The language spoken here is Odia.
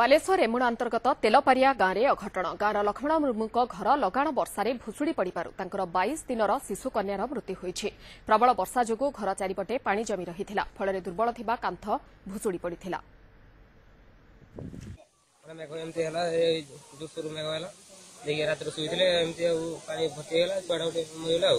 ବାଲେଶ୍ୱର ରେମୁଣା ଅନ୍ତର୍ଗତ ତେଲପାରିଆ ଗାଁରେ ଅଘଟଣ ଗାଁର ଲକ୍ଷ୍ମଣ ମୁର୍ମୁଙ୍କ ଘର ଲଗାଣ ବର୍ଷାରେ ଭୁଶୁଡ଼ି ପଡ଼ିବାରୁ ତାଙ୍କର ବାଇଶ ଦିନର ଶିଶୁ କନ୍ୟାର ମୃତ୍ୟୁ ହୋଇଛି ପ୍ରବଳ ବର୍ଷା ଯୋଗୁଁ ଘର ଚାରିପଟେ ପାଣି ଜମି ରହିଥିଲା ଫଳରେ ଦୁର୍ବଳ ଥିବା କାନ୍ଥ ଭୁଶୁଡ଼ି ପଡ଼ିଥିଲା